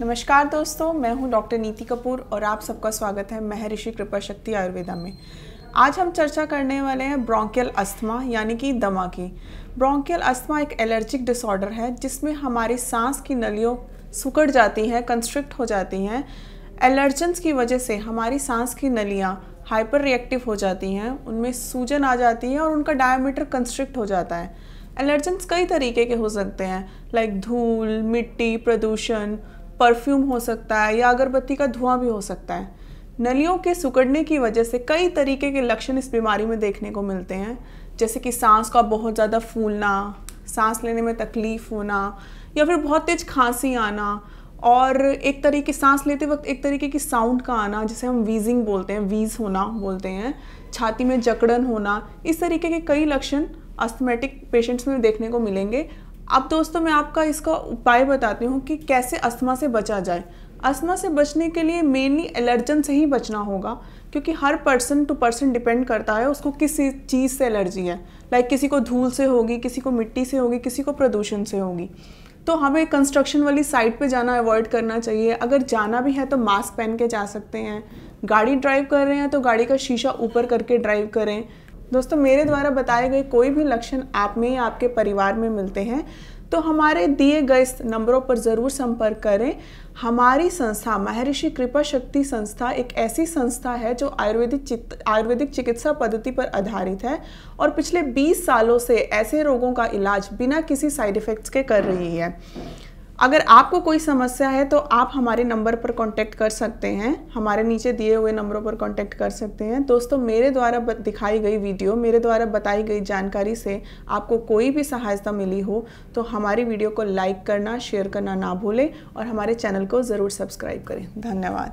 नमस्कार दोस्तों मैं हूं डॉक्टर नीति कपूर और आप सबका स्वागत है महर्षि कृपा शक्ति आयुर्वेदा में आज हम चर्चा करने वाले हैं ब्रोंकियल अस्थमा यानी कि दमा की ब्रोंकियल अस्थमा एक एलर्जिक डिसऑर्डर है जिसमें हमारी सांस की नलियों सुकड़ जाती हैं कंस्ट्रिक्ट हो जाती हैं एलर्जेंस की वजह से हमारी सांस की नलियाँ हाइपर रिएक्टिव हो जाती हैं उनमें सूजन आ जाती है और उनका डायमीटर कंस्ट्रिक्ट हो जाता है एलर्जेंस कई तरीके के हो सकते हैं लाइक धूल मिट्टी प्रदूषण परफ्यूम हो सकता है या अगरबत्ती का धुआं भी हो सकता है नलियों के सुकड़ने की वजह से कई तरीके के लक्षण इस बीमारी में देखने को मिलते हैं जैसे कि सांस का बहुत ज़्यादा फूलना सांस लेने में तकलीफ़ होना या फिर बहुत तेज़ खांसी आना और एक तरीके सांस लेते वक्त एक तरीके की साउंड का आना जिसे हम वीजिंग बोलते हैं वीज होना बोलते हैं छाती में जकड़न होना इस तरीके के कई लक्षण अस्थमेटिक पेशेंट्स में देखने को मिलेंगे अब दोस्तों मैं आपका इसका उपाय बताती हूँ कि कैसे अस्थमा से बचा जाए अस्थमा से बचने के लिए मेनली एलर्जन से ही बचना होगा क्योंकि हर पर्सन टू पर्सन डिपेंड करता है उसको किस चीज़ से एलर्जी है लाइक किसी को धूल से होगी किसी को मिट्टी से होगी किसी को प्रदूषण से होगी तो हमें कंस्ट्रक्शन वाली साइड पे जाना अवॉइड करना चाहिए अगर जाना भी है तो मास्क पहन के जा सकते हैं गाड़ी ड्राइव कर रहे हैं तो गाड़ी का शीशा ऊपर करके ड्राइव करें दोस्तों मेरे द्वारा बताए गए कोई भी लक्षण आप में या आपके परिवार में मिलते हैं तो हमारे दिए गए नंबरों पर ज़रूर संपर्क करें हमारी संस्था महर्षि कृपा शक्ति संस्था एक ऐसी संस्था है जो आयुर्वेदिक आयुर्वेदिक चिकित्सा पद्धति पर आधारित है और पिछले 20 सालों से ऐसे रोगों का इलाज बिना किसी साइड इफ़ेक्ट्स के कर रही है अगर आपको कोई समस्या है तो आप हमारे नंबर पर कांटेक्ट कर सकते हैं हमारे नीचे दिए हुए नंबरों पर कांटेक्ट कर सकते हैं दोस्तों मेरे द्वारा दिखाई गई वीडियो मेरे द्वारा बताई गई जानकारी से आपको कोई भी सहायता मिली हो तो हमारी वीडियो को लाइक करना शेयर करना ना भूलें और हमारे चैनल को ज़रूर सब्सक्राइब करें धन्यवाद